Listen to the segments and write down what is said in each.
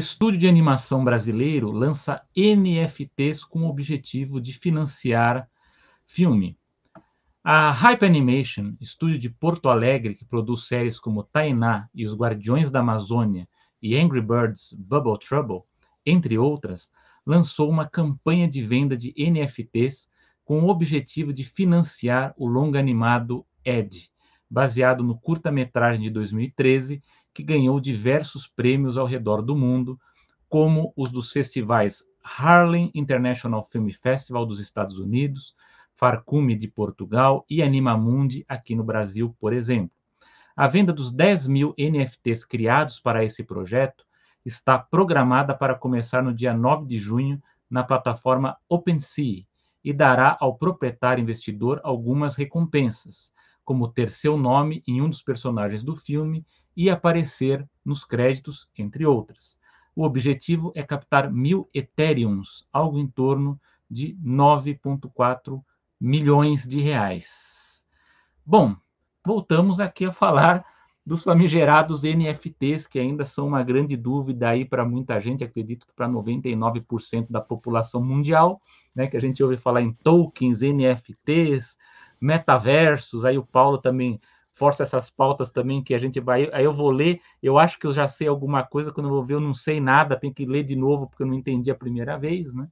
Estúdio de animação brasileiro lança NFTs com o objetivo de financiar filme. A Hype Animation, estúdio de Porto Alegre que produz séries como Tainá e Os Guardiões da Amazônia e Angry Birds Bubble Trouble, entre outras, lançou uma campanha de venda de NFTs com o objetivo de financiar o longa animado Ed, baseado no curta-metragem de 2013 que ganhou diversos prêmios ao redor do mundo, como os dos festivais Harlem International Film Festival dos Estados Unidos, Farcume de Portugal e Animamundi aqui no Brasil, por exemplo. A venda dos 10 mil NFTs criados para esse projeto está programada para começar no dia 9 de junho na plataforma OpenSea e dará ao proprietário investidor algumas recompensas, como ter seu nome em um dos personagens do filme e aparecer nos créditos, entre outras. O objetivo é captar mil Ethereums, algo em torno de 9,4 milhões de reais. Bom, voltamos aqui a falar dos famigerados NFTs, que ainda são uma grande dúvida aí para muita gente, acredito que para 99% da população mundial, né, que a gente ouve falar em tokens, NFTs, metaversos, aí o Paulo também força essas pautas também que a gente vai. Aí eu vou ler, eu acho que eu já sei alguma coisa, quando eu vou ver, eu não sei nada, tenho que ler de novo, porque eu não entendi a primeira vez, né?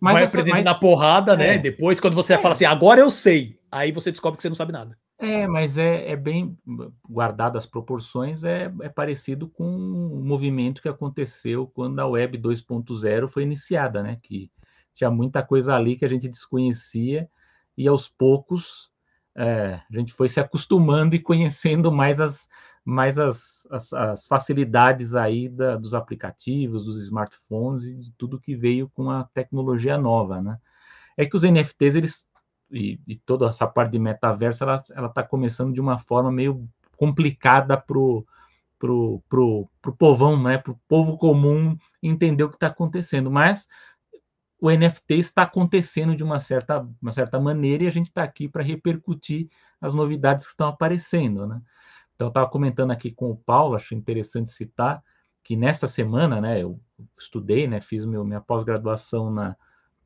Mas vai aprendendo mais... na porrada, né? É. Depois, quando você é. fala assim, agora eu sei, aí você descobre que você não sabe nada. É, mas é, é bem guardado as proporções, é, é parecido com o movimento que aconteceu quando a Web 2.0 foi iniciada, né? Que tinha muita coisa ali que a gente desconhecia e aos poucos é, a gente foi se acostumando e conhecendo mais as, mais as, as, as facilidades aí da, dos aplicativos, dos smartphones e de tudo que veio com a tecnologia nova, né? É que os NFTs, eles, e, e toda essa parte de metaverso, ela, ela tá começando de uma forma meio complicada pro, pro, pro, pro povão, né? Pro povo comum entender o que está acontecendo, mas o NFT está acontecendo de uma certa, uma certa maneira e a gente está aqui para repercutir as novidades que estão aparecendo, né? Então, eu estava comentando aqui com o Paulo, acho interessante citar, que nesta semana, né, eu estudei, né, fiz meu, minha pós-graduação na,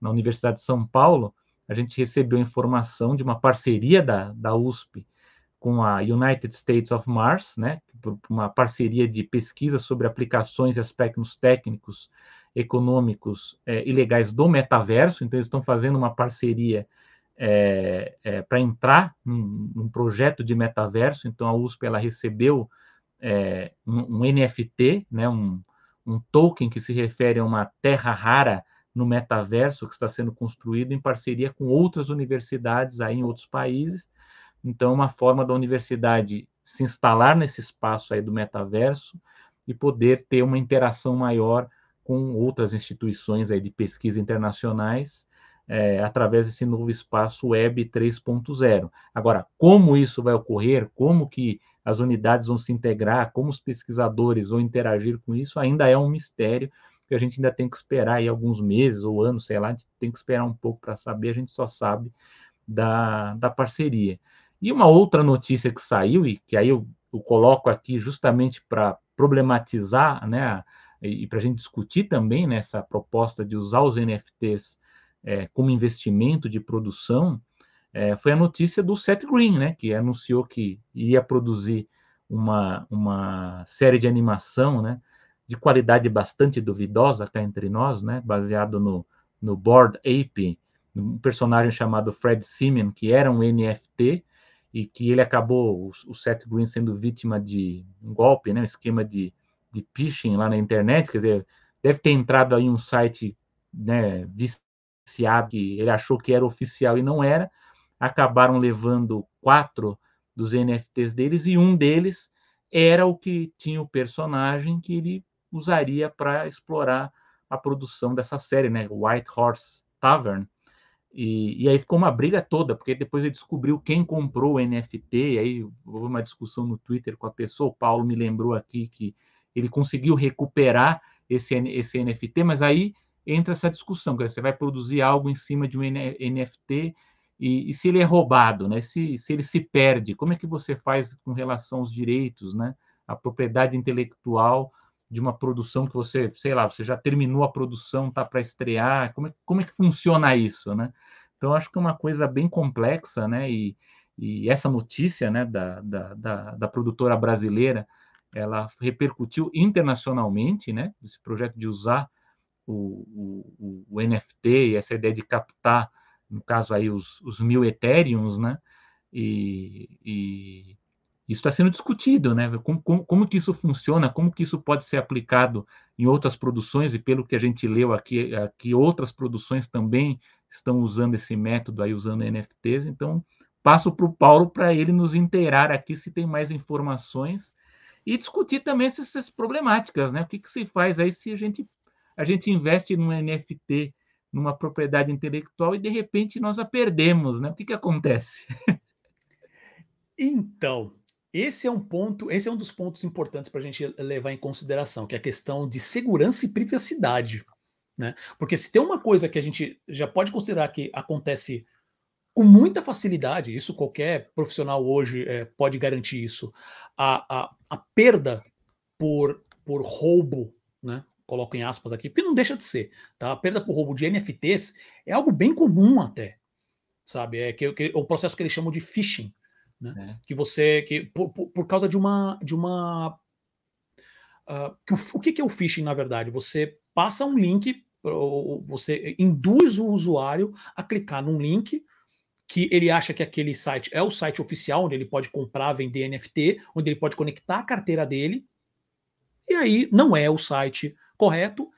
na Universidade de São Paulo, a gente recebeu informação de uma parceria da, da USP com a United States of Mars, né, uma parceria de pesquisa sobre aplicações e aspectos técnicos econômicos é, ilegais do metaverso, então eles estão fazendo uma parceria é, é, para entrar num, num, projeto de metaverso, então a USP ela recebeu é, um, um, NFT, né, um, um token que se refere a uma terra rara no metaverso que está sendo construído em parceria com outras universidades aí em outros países. Então, uma forma da universidade se instalar nesse espaço aí do metaverso e poder ter uma interação maior com outras instituições aí de pesquisa internacionais é, através desse novo espaço Web 3.0. Agora, como isso vai ocorrer, como que as unidades vão se integrar, como os pesquisadores vão interagir com isso, ainda é um mistério que a gente ainda tem que esperar aí alguns meses ou anos, sei lá, a gente tem que esperar um pouco para saber, a gente só sabe da, da parceria. E uma outra notícia que saiu, e que aí eu, eu coloco aqui justamente para problematizar né, e, para a gente discutir também nessa né, proposta de usar os NFTs é, como investimento de produção, é, foi a notícia do Seth Green, né, que anunciou que ia produzir uma, uma série de animação, né, de qualidade bastante duvidosa cá entre nós, né, baseado no, no Board Ape, um personagem chamado Fred Simeon, que era um NFT, e que ele acabou, o Seth Green sendo vítima de um golpe, né, um esquema de de phishing lá na internet, quer dizer, deve ter entrado aí um site né, viciado, que ele achou que era oficial e não era, acabaram levando quatro dos NFTs deles e um deles era o que tinha o personagem que ele usaria para explorar a produção dessa série, né, White Horse Tavern. E, e, aí ficou uma briga toda, porque depois ele descobriu quem comprou o NFT, e aí houve uma discussão no Twitter com a pessoa. O Paulo me lembrou aqui que ele conseguiu recuperar esse, esse NFT, mas aí entra essa discussão, que você vai produzir algo em cima de um NFT e, e, se ele é roubado, né? Se, se ele se perde, como é que você faz com relação aos direitos, né? A propriedade intelectual de uma produção que você, sei lá, você já terminou a produção, tá para estrear, como é, como é que funciona isso, né? Então acho que é uma coisa bem complexa, né? E, e essa notícia, né, da, da, da, da produtora brasileira ela repercutiu internacionalmente, né? Esse projeto de usar o, o, o NFT e essa ideia de captar, no caso aí, os, os mil Ethereums, né? E, e isso está sendo discutido, né? Como, como, como, que isso funciona, como que isso pode ser aplicado em outras produções, e pelo que a gente leu aqui, aqui outras produções também estão usando esse método aí, usando NFTs, então passo para o Paulo para ele nos inteirar aqui se tem mais informações e discutir também essas, problemáticas, né? O que, que se faz aí se a gente, a gente investe num NFT, numa propriedade intelectual e de repente nós a perdemos, né? O que, que acontece? Então, esse é um ponto, esse é um dos pontos importantes para a gente levar em consideração, que é a questão de segurança e privacidade. Né? Porque se tem uma coisa que a gente já pode considerar que acontece com muita facilidade, isso qualquer profissional hoje é, pode garantir isso, a, a, a perda por, por roubo, né? Coloco em aspas aqui, porque não deixa de ser, tá? A perda por roubo de NFTs é algo bem comum até, sabe? É que, que o processo que eles chamam de phishing, né? É. Que você, que por, por, por, causa de uma, de uma, uh, que o, o que, que é o phishing na verdade? Você passa um link, você induz o usuário a clicar num link que ele acha que aquele site é o site oficial, onde ele pode comprar, vender NFT, onde ele pode conectar a carteira dele, e aí não é o site correto,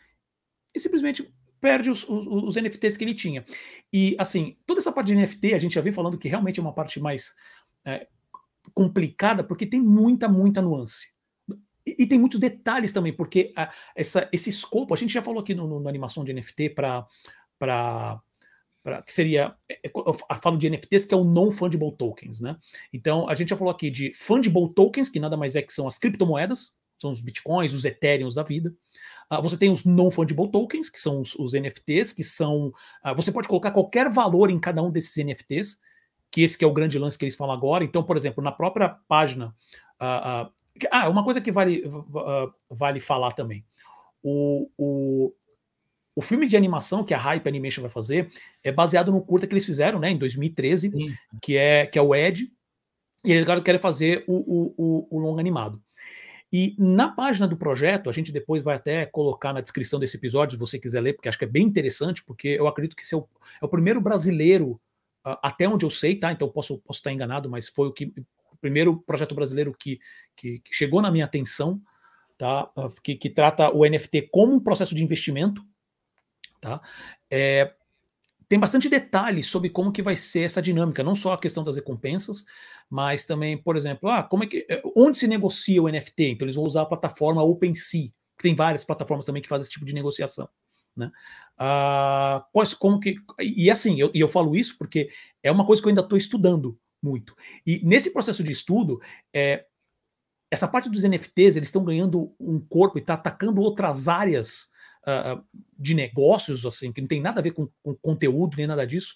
e simplesmente perde os, os, os, NFTs que ele tinha. E, assim, toda essa parte de NFT, a gente já vem falando que realmente é uma parte mais é, complicada, porque tem muita, muita nuance. E, tem muitos detalhes também, porque essa, esse escopo, a gente já falou aqui no, no na animação de NFT para pra, que seria, eu é, é, falo de NFTs, que é o non-fungible tokens, né? Então, a gente já falou aqui de fungible tokens, que nada mais é que são as criptomoedas, são os bitcoins, os ethereums da vida. Uh, você tem os non-fungible tokens, que são os, os NFTs, que são, uh, você pode colocar qualquer valor em cada um desses NFTs, que esse que é o grande lance que eles falam agora. Então, por exemplo, na própria página, uh, ah, uma coisa que vale, vale falar também. O, o, o filme de animação que a Hype Animation vai fazer é baseado no curta que eles fizeram, né, em 2013, que é que é o Ed, e eles agora querem fazer o, o, o, o animado. E na página do projeto, a gente depois vai até colocar na descrição desse episódio, se você quiser ler, porque acho que é bem interessante, porque eu acredito que esse é o, é o primeiro brasileiro, até onde eu sei, tá? Então posso, posso estar enganado, mas foi o que o primeiro projeto brasileiro que, que, que chegou na minha atenção, tá? Ah, que, que trata o NFT como um processo de investimento, Tá? É, tem bastante detalhes sobre como que vai ser essa dinâmica, não só a questão das recompensas, mas também, por exemplo, ah, como é que, é, onde se negocia o NFT? Então eles vão usar a plataforma OpenSea, que tem várias plataformas também que fazem esse tipo de negociação. Né? Ah, como que, e assim, eu, e eu falo isso porque é uma coisa que eu ainda estou estudando muito. E nesse processo de estudo, é, essa parte dos NFTs, eles estão ganhando um corpo e está atacando outras áreas uh, de negócios, assim, que não tem nada a ver com, com conteúdo nem nada disso,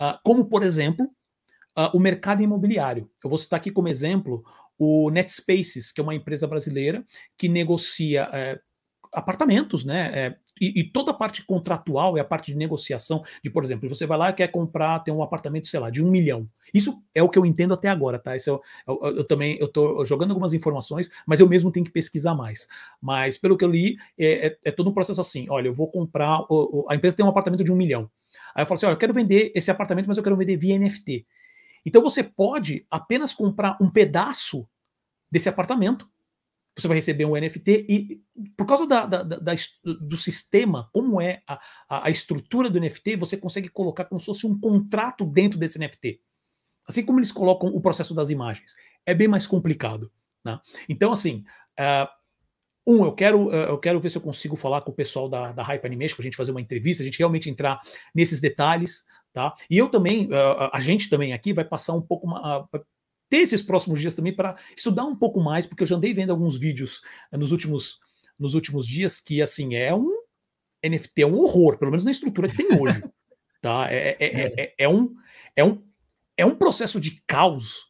uh, como, por exemplo, uh, o mercado imobiliário. Eu vou citar aqui como exemplo o NetSpaces, que é uma empresa brasileira que negocia eh, apartamentos, né? Eh, e, e, toda a parte contratual é a parte de negociação de, por exemplo, você vai lá e quer comprar, tem um apartamento, sei lá, de um milhão. Isso é o que eu entendo até agora, tá? Isso eu, é eu, é eu também eu estou jogando algumas informações, mas eu mesmo tenho que pesquisar mais. Mas pelo que eu li, é, é, é todo um processo assim: olha, eu vou comprar, a empresa tem um apartamento de um milhão. Aí eu falo assim: olha, eu quero vender esse apartamento, mas eu quero vender via NFT. Então você pode apenas comprar um pedaço desse apartamento você vai receber um NFT e por causa da, da, da, do sistema, como é a, a, estrutura do NFT, você consegue colocar como se fosse um contrato dentro desse NFT. Assim como eles colocam o processo das imagens. É bem mais complicado. Né? Então, assim, uh, um, eu quero, ah, eu quero ver se eu consigo falar com o pessoal da, da Hype Animation para a gente fazer uma entrevista, a gente realmente entrar nesses detalhes, tá? E eu também, ah, a gente também aqui vai passar um pouco, ter esses próximos dias também para estudar um pouco mais, porque eu já andei vendo alguns vídeos nos últimos, nos últimos dias que, assim, é um NFT, é um horror, pelo menos na estrutura que tem hoje. tá? É, é, é, é, um, é, um, é um processo de caos,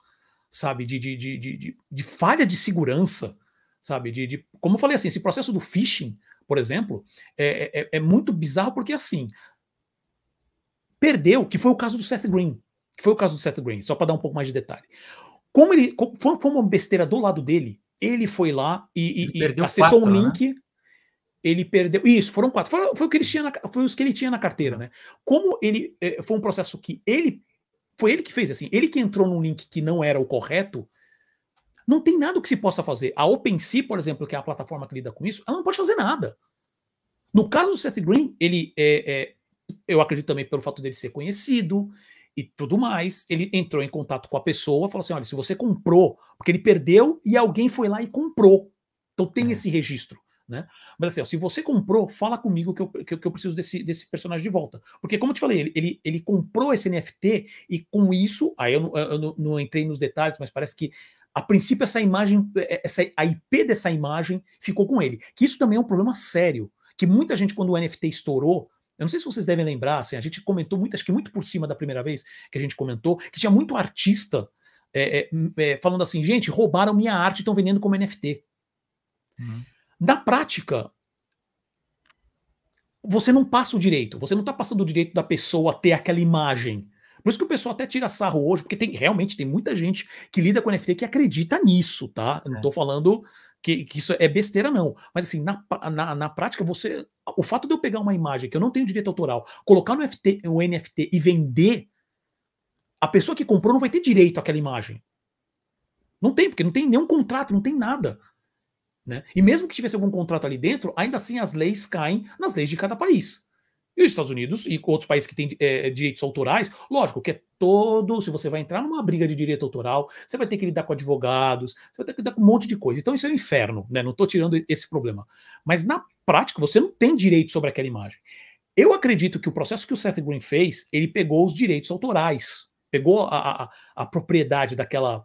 sabe? De, de, de, de, de falha de segurança, sabe? De, de, como eu falei assim, esse processo do phishing, por exemplo, é, é, é muito bizarro porque, assim, perdeu, que foi o caso do Seth Green. Que foi o caso do Seth Green, só para dar um pouco mais de detalhe. Como ele. foi, uma besteira do lado dele. Ele foi lá e, e, e acessou quatro, um né? link. Né? Ele perdeu. Isso, foram quatro. Foi, foi, o que ele tinha na, foi os que ele tinha na carteira, né? Como ele. Eh, foi um processo que ele. Foi ele que fez assim. Ele que entrou num link que não era o correto. Não tem nada que se possa fazer. A OpenSea, por exemplo, que é a plataforma que lida com isso, ela não pode fazer nada. No caso do Seth Green, ele é, é eu acredito também pelo fato dele ser conhecido, e tudo mais, ele entrou em contato com a pessoa, falou assim: olha, se você comprou, porque ele perdeu e alguém foi lá e comprou. Então tem é. esse registro. Né? Mas assim, ó, se você comprou, fala comigo que eu, que eu, que eu preciso desse, desse personagem de volta. Porque, como eu te falei, ele, ele, ele comprou esse NFT e com isso, aí eu, eu, eu não, não entrei nos detalhes, mas parece que a princípio essa imagem, é, é, essa, a IP dessa imagem ficou com ele. Que isso também é um problema sério. Que muita gente, quando o NFT estourou, eu não sei se vocês devem lembrar, assim, a gente comentou muito, acho que muito por cima da primeira vez que a gente comentou, que tinha muito artista é, é, é falando assim, gente, roubaram minha arte e estão vendendo como NFT. Uhum. Na prática, você não passa o direito, você não está passando o direito da pessoa ter aquela imagem. Por isso que o pessoal até tira sarro hoje, porque tem realmente tem muita gente que lida com NFT que acredita nisso, tá? Eu não estou é. falando que, que isso é besteira, não. Mas assim, na, na, na, prática, você. O fato de eu pegar uma imagem que eu não tenho direito autoral, colocar no FT, um NFT e vender, a pessoa que comprou não vai ter direito àquela imagem. Não tem, porque não tem nenhum contrato, não tem nada. Né? E mesmo que tivesse algum contrato ali dentro, ainda assim as leis caem nas leis de cada país. E os Estados Unidos e outros países que têm é, direitos autorais, lógico que é todo. Se você vai entrar numa briga de direito autoral, você vai ter que lidar com advogados, você vai ter que lidar com um monte de coisa. Então isso é um inferno, né? Não estou tirando esse problema. Mas na prática, você não tem direito sobre aquela imagem. Eu acredito que o processo que o Seth Green fez, ele pegou os direitos autorais, pegou a, a, a propriedade daquela,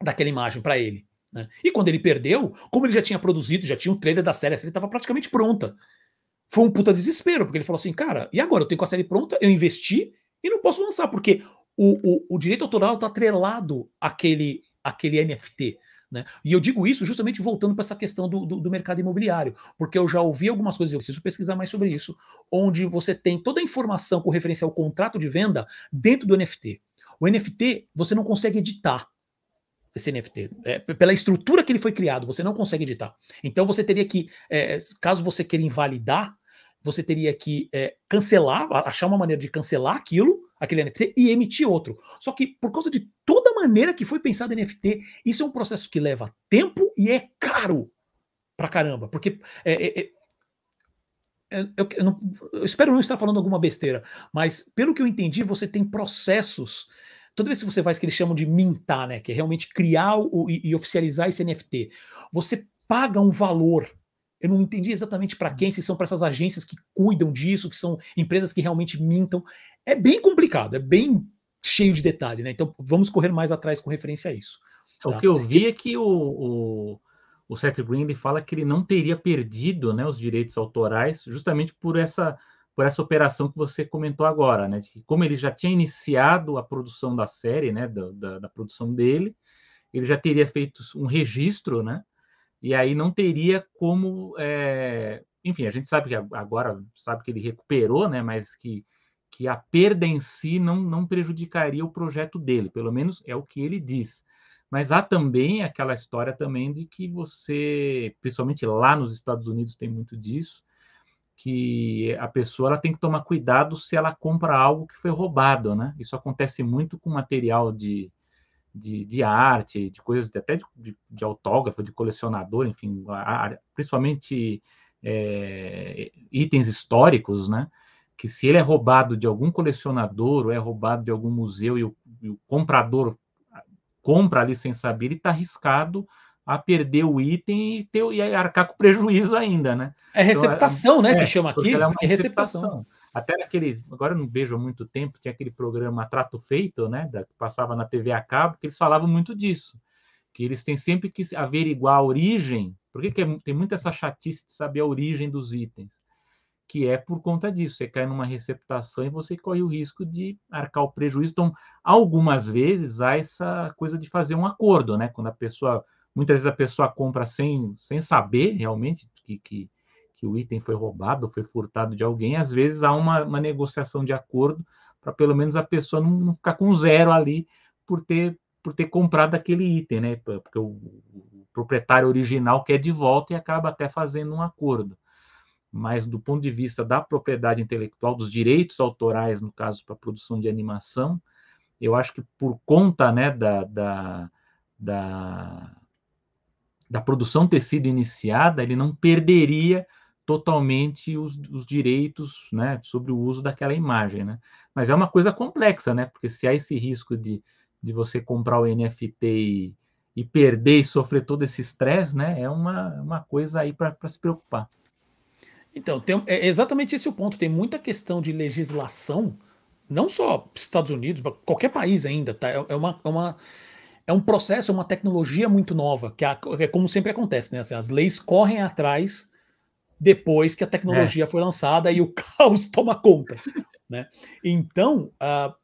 daquela imagem para ele. Né? E quando ele perdeu, como ele já tinha produzido, já tinha um trailer da série, a série estava praticamente pronta foi um puta desespero, porque ele falou assim, cara, e agora? Eu tenho com a série pronta, eu investi e não posso lançar, porque o, o, o direito autoral está atrelado àquele, àquele NFT. Né? E eu digo isso justamente voltando para essa questão do, do, do, mercado imobiliário, porque eu já ouvi algumas coisas, eu preciso pesquisar mais sobre isso, onde você tem toda a informação com referência ao contrato de venda dentro do NFT. O NFT você não consegue editar. Esse NFT. É, pela estrutura que ele foi criado, você não consegue editar. Então você teria que, é, caso você queira invalidar, você teria que é, cancelar, achar uma maneira de cancelar aquilo, aquele NFT, e emitir outro. Só que por causa de toda a maneira que foi pensado NFT, isso é um processo que leva tempo e é caro pra caramba. Porque é é, é, é, eu, eu, não, eu, espero não estar falando alguma besteira, mas pelo que eu entendi, você tem processos. Toda vez que você faz o que eles chamam de mintar, né? Que é realmente criar o, e, e oficializar esse NFT, você paga um valor eu não entendi exatamente para quem, se são para essas agências que cuidam disso, que são empresas que realmente mintam. É bem complicado, é bem cheio de detalhe, né? Então vamos correr mais atrás com referência a isso. É, tá? O que eu é vi é que o, o, o Seth Green fala que ele não teria perdido né, os direitos autorais justamente por essa por essa operação que você comentou agora, né? De como ele já tinha iniciado a produção da série, né? Da, da, da produção dele, ele já teria feito um registro, né? e aí não teria como. É... Enfim, a gente sabe que agora sabe que ele recuperou, né? Mas que, que a perda em si não, não prejudicaria o projeto dele, pelo menos é o que ele diz. Mas há também aquela história também de que você, principalmente lá nos Estados Unidos tem muito disso, que a pessoa ela tem que tomar cuidado se ela compra algo que foi roubado, né? Isso acontece muito com material de, de, de arte, de coisas de, até de, de, autógrafo, de colecionador, enfim, a, a, principalmente é, itens históricos, né? Que se ele é roubado de algum colecionador ou é roubado de algum museu e o, e o comprador compra ali sem saber, ele está arriscado a perder o item e, ter, e arcar com prejuízo ainda, né? É receptação, então, é, né? que é, chama aqui, é, é receptação. Até aquele, agora eu não vejo há muito tempo, tinha aquele programa Trato Feito, né? Da, que passava na TV a cabo, que eles falavam muito disso. Que eles têm sempre que averiguar a origem, porque que é, tem muita essa chatice de saber a origem dos itens. Que é por conta disso, você cai numa receptação e você corre o risco de arcar o prejuízo. Então, algumas vezes há essa coisa de fazer um acordo, né? Quando a pessoa Muitas vezes a pessoa compra sem, sem saber realmente que, que, que o item foi roubado, foi furtado de alguém. Às vezes há uma, uma negociação de acordo para pelo menos a pessoa não, não, ficar com zero ali por ter, por ter comprado aquele item, né? Porque o, o proprietário original quer de volta e acaba até fazendo um acordo mas do ponto de vista da propriedade intelectual, dos direitos autorais, no caso, para produção de animação, eu acho que por conta né, da, da, da, da produção ter sido iniciada, ele não perderia totalmente os, os direitos né, sobre o uso daquela imagem. Né? Mas é uma coisa complexa, né? porque se há esse risco de, de você comprar o NFT e, e perder e sofrer todo esse estresse, né, é uma, uma coisa aí para se preocupar. Então, tem, é exatamente esse o ponto. Tem muita questão de legislação, não só Estados Unidos, qualquer país ainda, tá? É, é uma, é uma é um processo, é uma tecnologia muito nova, que é como sempre acontece, né? Assim, as leis correm atrás depois que a tecnologia é. foi lançada e o caos toma conta, né? Então, uh,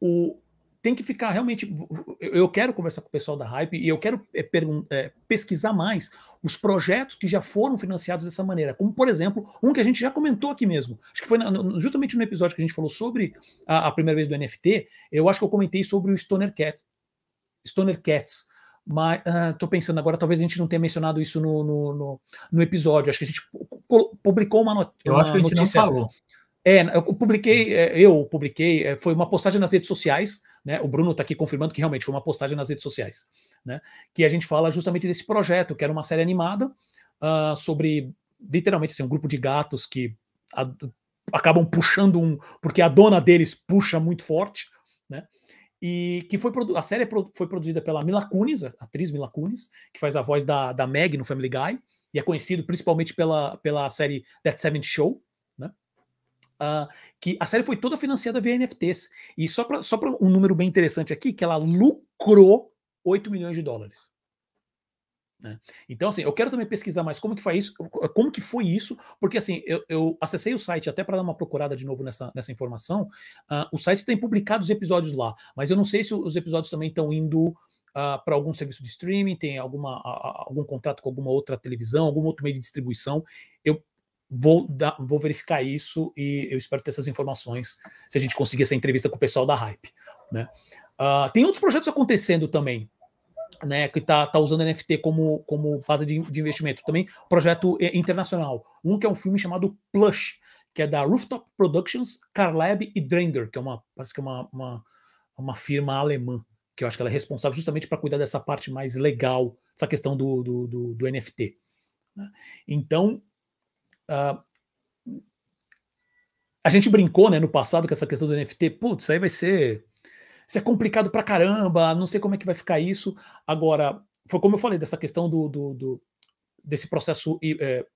o, tem que ficar realmente. Eu quero conversar com o pessoal da Hype e eu quero é, é, pesquisar mais os projetos que já foram financiados dessa maneira, como, por exemplo, um que a gente já comentou aqui mesmo. Acho que foi na, justamente no episódio que a gente falou sobre a, a primeira vez do NFT. Eu acho que eu comentei sobre o Stoner Cat, Stoner Cats. Mas estou uh, ah, pensando agora, talvez a gente não tenha mencionado isso no, no, no, no episódio. Acho que a gente publicou uma, notícia. eu acho que a gente notícia. Não falou. É, eu publiquei, é, eu publiquei, é, foi uma postagem nas redes sociais, né? O Bruno está aqui confirmando que realmente foi uma postagem nas redes sociais, né? Que a gente fala justamente desse projeto, que era uma série animada uh, sobre literalmente assim, um grupo de gatos que a, acabam puxando um, porque a dona deles puxa muito forte, né? E que foi a série é foi produzida pela Mila Kunis, a atriz Mila Kunis, que faz a voz da, da Meg no Family Guy, e é conhecido principalmente pela, pela série That Seventh Show, né? Uh, que a série foi toda financiada via NFTs. E só para só um número bem interessante aqui, que ela lucrou 8 milhões de dólares. Né? Então, assim, eu quero também pesquisar mais como que foi isso, como que foi isso, porque assim, eu, eu acessei o site até para dar uma procurada de novo nessa, nessa informação. Uh, o site tem publicado os episódios lá, mas eu não sei se os episódios também estão indo uh, ah, para algum serviço de streaming, tem alguma, uh, algum contrato com alguma outra televisão, algum outro meio de distribuição. Eu vou, vou verificar isso e eu espero ter essas informações se a gente conseguir essa entrevista com o pessoal da Hype. Né? Ah, tem outros projetos acontecendo também né, que está tá usando NFT como, como base de, de investimento. Também projeto eh, internacional. Um que é um filme chamado Plush, que é da Rooftop Productions, Carlab e Dranger, que é uma, parece que é uma, uma, uma firma alemã, que eu acho que ela é responsável justamente para cuidar dessa parte mais legal, essa questão do, do, do, do NFT. Né. Então, uh, a gente brincou né, no passado com essa questão do NFT, putz, aí vai ser isso é complicado pra caramba, não sei como é que vai ficar isso. Agora, foi como eu falei, dessa questão do, do, do desse processo é,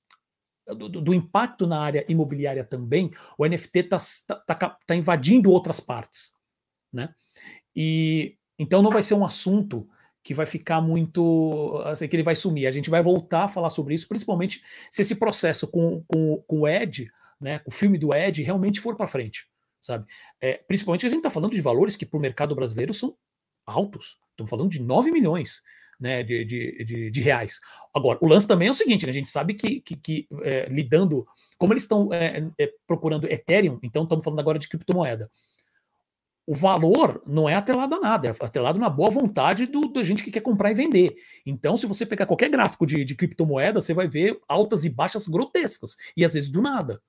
do, do, impacto na área imobiliária também, o NFT está tá, tá, tá, tá invadindo outras partes. Né? E então não vai ser um assunto que vai ficar muito. Assim, que ele vai sumir. A gente vai voltar a falar sobre isso, principalmente se esse processo com, com, com o Ed, né, com o filme do Ed, realmente for para frente sabe? É, principalmente a gente está falando de valores que para o mercado brasileiro são altos. Estamos falando de 9 milhões né, de, de, de, de, reais. Agora, o lance também é o seguinte: né, a gente sabe que, que, que é, lidando, como eles estão é, é, procurando Ethereum, então estamos falando agora de criptomoeda. O valor não é atrelado a nada, é atrelado na boa vontade do, da gente que quer comprar e vender. Então, se você pegar qualquer gráfico de, de criptomoeda, você vai ver altas e baixas grotescas, e às vezes do nada,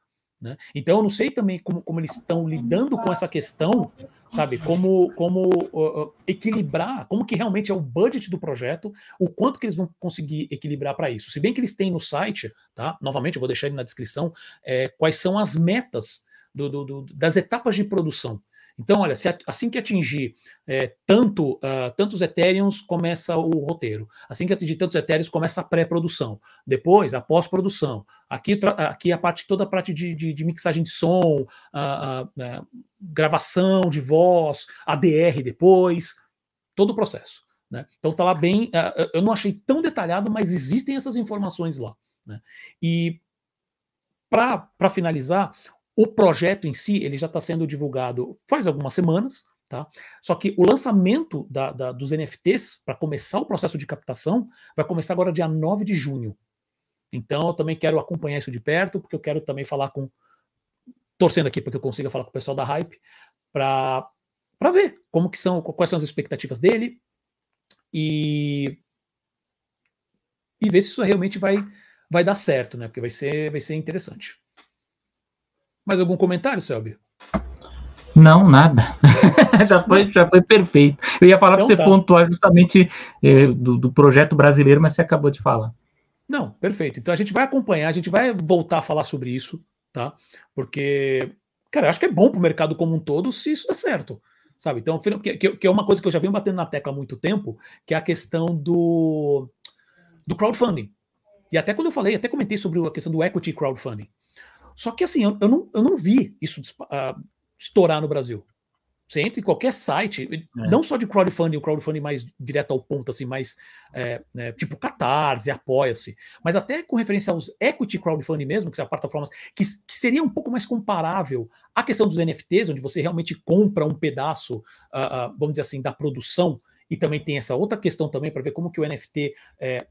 né? Então, eu não sei também como, como eles estão lidando com essa questão, sabe? Como, como uh, equilibrar, como que realmente é o budget do projeto, o quanto que eles vão conseguir equilibrar para isso. Se bem que eles têm no site, tá? Novamente, eu vou deixar ele na descrição, é, quais são as metas do, do, do, das etapas de produção então, olha, se, assim que atingir é, tanto uh, tantos Ethereums, começa o roteiro. Assim que atingir tantos Ethereums, começa a pré-produção. Depois, a pós-produção. Aqui, aqui a parte toda a parte de, de, de mixagem de som, ah, ah, né, gravação de voz, ADR depois, todo o processo. Né? Então tá lá bem. Uh, eu não achei tão detalhado, mas existem essas informações lá. Né? E para finalizar, o projeto em si ele já está sendo divulgado faz algumas semanas, tá? Só que o lançamento da, da, dos NFTs para começar o processo de captação vai começar agora dia 9 de junho. Então eu também quero acompanhar isso de perto, porque eu quero também falar com torcendo aqui para que eu consiga falar com o pessoal da Hype para para ver como que são quais são as expectativas dele e e ver se isso realmente vai vai dar certo, né? Porque vai ser vai ser interessante. Mais algum comentário, Selby? Não, nada. já, foi, já foi perfeito. Eu ia falar então, para você tá. pontuar justamente eh, do, do projeto brasileiro, mas você acabou de falar. Não, perfeito. Então a gente vai acompanhar, a gente vai voltar a falar sobre isso, tá? Porque, cara, eu acho que é bom para o mercado como um todo se isso der certo, sabe? Então, que, que é uma coisa que eu já venho batendo na tecla há muito tempo, que é a questão do, do crowdfunding. E até quando eu falei, até comentei sobre a questão do equity crowdfunding. Só que assim, eu, eu, não, eu não vi isso uh, estourar no Brasil. Você entra em qualquer site, é. não só de crowdfunding, o crowdfunding mais direto ao ponto, assim, mais é, é, tipo Catarse, Apoia-se, mas até com referência aos equity crowdfunding mesmo, que são plataformas que, que seria um pouco mais comparável à questão dos NFTs, onde você realmente compra um pedaço, uh, uh, vamos dizer assim, da produção, e também tem essa outra questão também para ver como que o NFT é,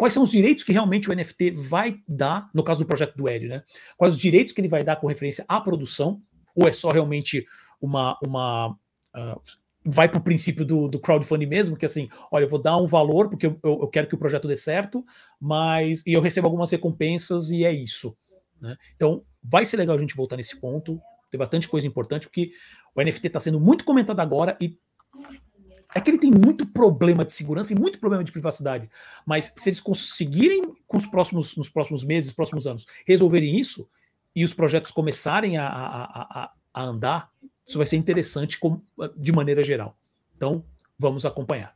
quais são os direitos que realmente o NFT vai dar, no caso do projeto do Hélio, né? Quais os direitos que ele vai dar com referência à produção, ou é só realmente uma. uma uh, vai para o princípio do, do, crowdfunding mesmo, que assim, olha, eu vou dar um valor, porque eu, eu, quero que o projeto dê certo, mas. e eu recebo algumas recompensas e é isso. Né? Então, vai ser legal a gente voltar nesse ponto. Tem bastante coisa importante, porque o NFT está sendo muito comentado agora e é que ele tem muito problema de segurança e muito problema de privacidade. Mas se eles conseguirem, com os próximos, nos próximos meses, próximos anos, resolverem isso e os projetos começarem a, a, a, a andar, isso vai ser interessante de maneira geral. Então, vamos acompanhar.